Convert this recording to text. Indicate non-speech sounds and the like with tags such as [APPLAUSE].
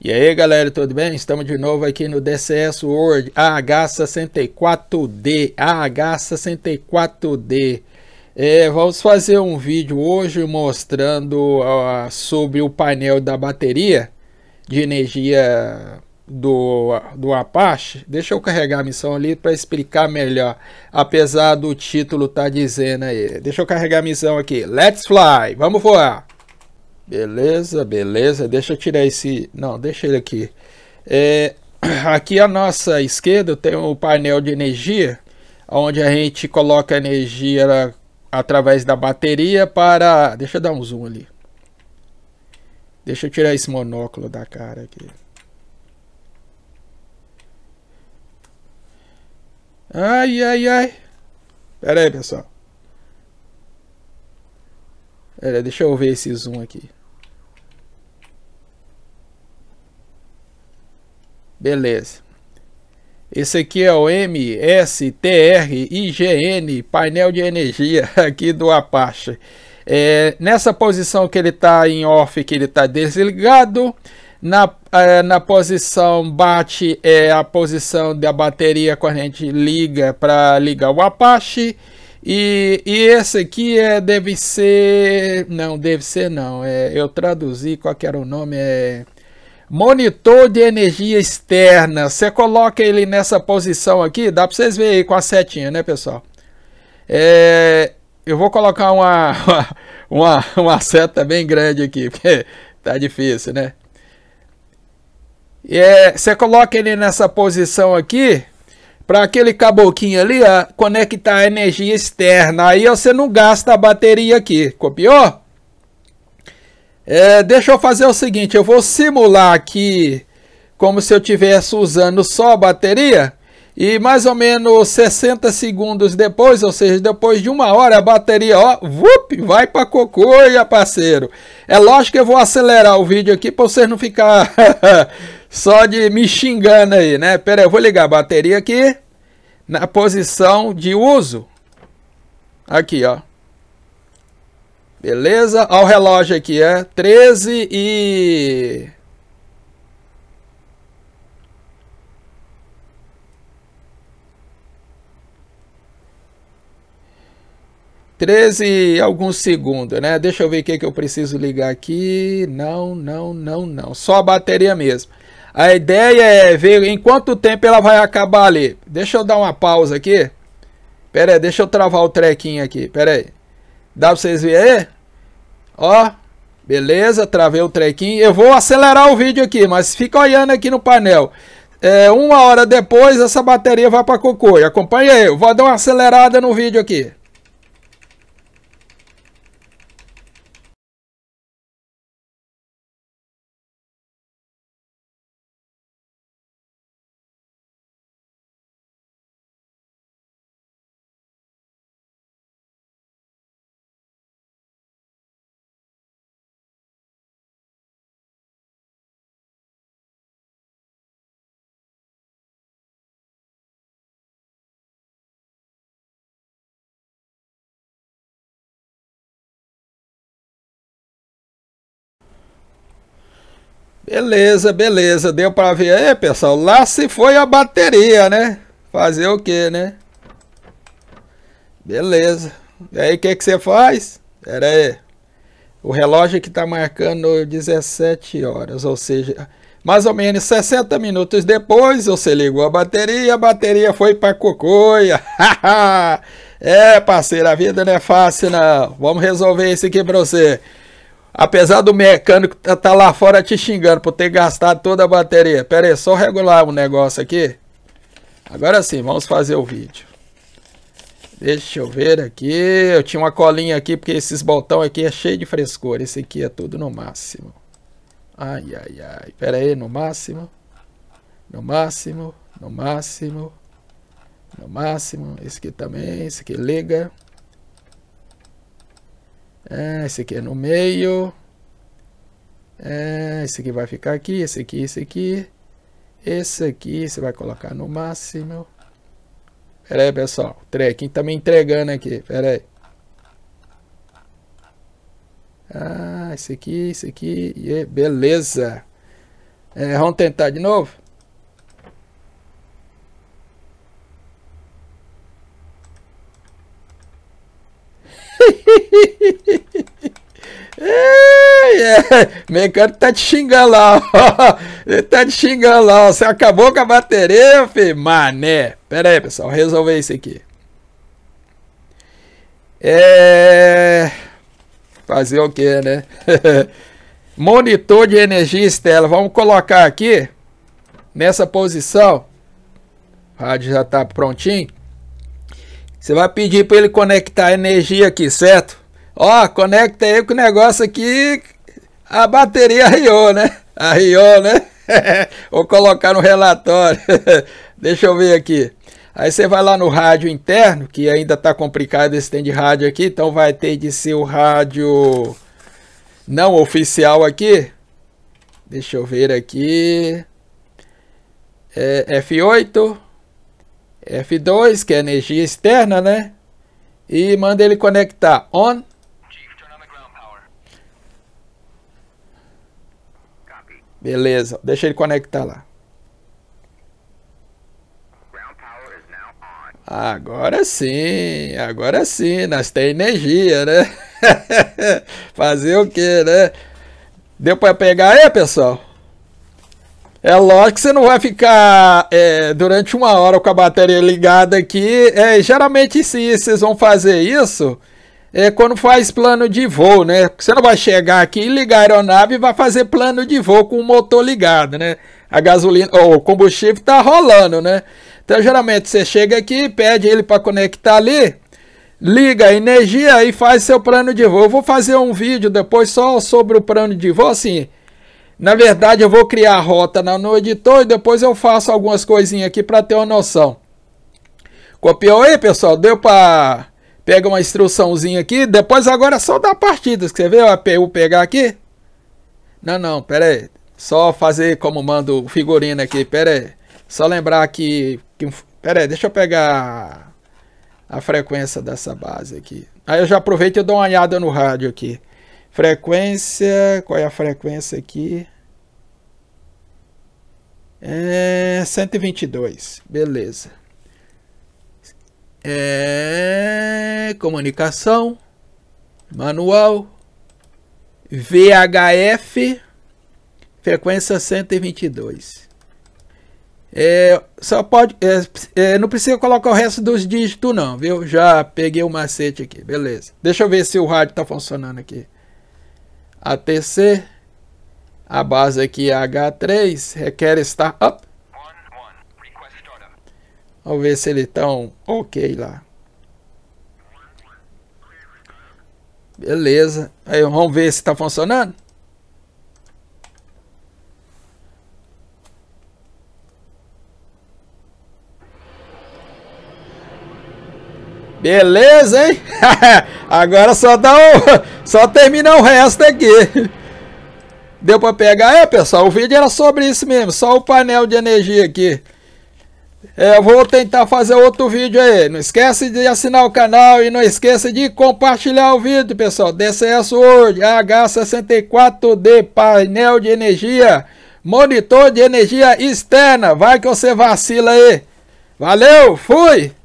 E aí galera, tudo bem? Estamos de novo aqui no DCS World AH64D AH64D é, Vamos fazer um vídeo hoje mostrando sobre o painel da bateria de energia do, do Apache. Deixa eu carregar a missão ali para explicar melhor, apesar do título estar tá dizendo aí. Deixa eu carregar a missão aqui. Let's fly! Vamos voar! Beleza, beleza. Deixa eu tirar esse. Não, deixa ele aqui. É, [CLEARS THROAT] aqui à nossa esquerda tem o um painel de energia, onde a gente coloca energia através da bateria para. Deixa eu dar um zoom ali. Deixa eu tirar esse monóculo da cara aqui. Ai, ai, ai. Pera aí, pessoal. Pera, deixa eu ver esse zoom aqui. Beleza. Esse aqui é o MSTRIGN, painel de energia [LAUGHS] aqui do Apache. É, nessa posição que ele está em off, que ele está desligado. Na, é, na posição bate é a posição da bateria quando a gente liga para ligar o Apache. E, e, esse aqui é, deve ser. Não, deve ser não. É, eu traduzi qual era o nome. É, Monitor de energia externa. Você coloca ele nessa posição aqui, dá para vocês verem aí com a setinha, né, pessoal? É, eu vou colocar uma, [LAUGHS] uma, uma, seta bem grande aqui, porque [LAUGHS] tá difícil, né? É, você coloca ele nessa posição aqui, para aquele caboquinho ali ó, conectar a energia externa. Aí você não gasta a bateria aqui, copiou? É, deixa eu fazer o seguinte, eu vou simular aqui como se eu estivesse usando só a bateria e mais ou menos 60 segundos depois, ou seja, depois de uma hora a bateria, ó, vai para cocoia, parceiro. É lógico que eu vou acelerar o vídeo aqui para vocês não ficar [LAUGHS] só de me xingando aí, né? Pera aí, eu vou ligar a bateria aqui na posição de uso. Aqui, ó. Beleza? Olha o relógio aqui, é 13 e... Treze alguns segundos, né? Deixa eu ver o que, que eu preciso ligar aqui. Não, não, não, não. Só a bateria mesmo. A ideia é ver em quanto tempo ela vai acabar ali. Deixa eu dar uma pausa aqui. Pera aí, deixa eu travar o trequinho aqui. Pera aí. Dá pra vocês verem aí? Ó, beleza, travei o trequinho. Eu vou acelerar o vídeo aqui, mas fica olhando aqui no painel. É, uma hora depois, essa bateria vai pra cocô. E Acompanha aí, eu vou dar uma acelerada no vídeo aqui. Beleza, beleza. Deu para ver aí, pessoal. Lá se foi a bateria, né? Fazer o que, né? Beleza. E aí, o que, que você faz? Pera aí. O relógio que está marcando 17 horas, ou seja, mais ou menos 60 minutos depois, você ligou a bateria, a bateria foi para cocoia. [LAUGHS] é, parceiro, a vida não é fácil não. Vamos resolver isso aqui para você. Apesar do mecânico estar tá, tá lá fora te xingando por ter gastado toda a bateria. Pera aí, só regular um negócio aqui. Agora sim, vamos fazer o vídeo. Deixa eu ver aqui. Eu tinha uma colinha aqui, porque esses botão aqui é cheio de frescor. Esse aqui é tudo no máximo. Ai, ai, ai. Pera aí, no máximo. No máximo. No máximo. No máximo. Esse aqui também. Esse aqui liga. É, esse aqui é no meio. É, esse aqui vai ficar aqui, esse aqui, esse aqui. Esse aqui você vai colocar no máximo. Pera aí, pessoal. O trequinho tá me entregando aqui. Pera aí. Ah, esse aqui, esse aqui. Yeah, beleza. É, vamos tentar de novo? [LAUGHS] É. Mecânico tá te xingando lá, ó. [LAUGHS] Ele tá te xingando lá, ó. Você acabou com a bateria, filho? Mané. Pera aí, pessoal. Resolver isso aqui. É... Fazer o que, né? [LAUGHS] Monitor de energia estela. Vamos colocar aqui nessa posição. O rádio já tá prontinho. Você vai pedir para ele conectar a energia aqui, certo? Ó, conecta aí que o negócio aqui a bateria arriou, né? Arriou, né? [LAUGHS] Vou colocar no relatório. [LAUGHS] Deixa eu ver aqui. Aí você vai lá no rádio interno, que ainda está complicado esse tem de rádio aqui, então vai ter de ser o rádio não oficial aqui. Deixa eu ver aqui. É F8. F2, que é energia externa, né? E manda ele conectar on. Beleza, deixa ele conectar lá. Agora sim, agora sim, nós tem energia, né? [LAUGHS] Fazer o que, né? Deu para pegar aí, pessoal? É lógico que você não vai ficar é, durante uma hora com a bateria ligada aqui. É, geralmente, se vocês vão fazer isso, é quando faz plano de voo, né? Você não vai chegar aqui e ligar a aeronave e vai fazer plano de voo com o motor ligado, né? A gasolina ou o combustível tá rolando, né? Então, geralmente, você chega aqui, pede ele para conectar ali, liga a energia e faz seu plano de voo. Eu vou fazer um vídeo depois só sobre o plano de voo, assim na verdade, eu vou criar a rota no editor e depois eu faço algumas coisinhas aqui para ter uma noção. Copiou aí, pessoal? Deu para... pegar uma instruçãozinha aqui. Depois agora é só dar partidas. Você vê o APU pegar aqui? Não, não, pera aí. Só fazer como mando figurino aqui. Pera aí. Só lembrar que... que pera aí, deixa eu pegar a frequência dessa base aqui. Aí eu já aproveito e dou uma olhada no rádio aqui. Frequência, qual é a frequência aqui? É 122, beleza. É comunicação, manual, VHF, frequência 122. É, só pode, é, é, não precisa colocar o resto dos dígitos não, viu? Já peguei o macete aqui, beleza. Deixa eu ver se o rádio está funcionando aqui. ATC, a base aqui é H3, requer startup. Vamos ver se ele está ok lá. Beleza. Aí, vamos ver se está funcionando. Beleza, hein? [LAUGHS] Agora só dá o... Só terminar o resto aqui. Deu para pegar? É, pessoal, o vídeo era sobre isso mesmo. Só o painel de energia aqui. É, eu vou tentar fazer outro vídeo aí. Não esquece de assinar o canal e não esqueça de compartilhar o vídeo, pessoal. DCS World H64D, painel de energia, monitor de energia externa. Vai que você vacila aí. Valeu, fui!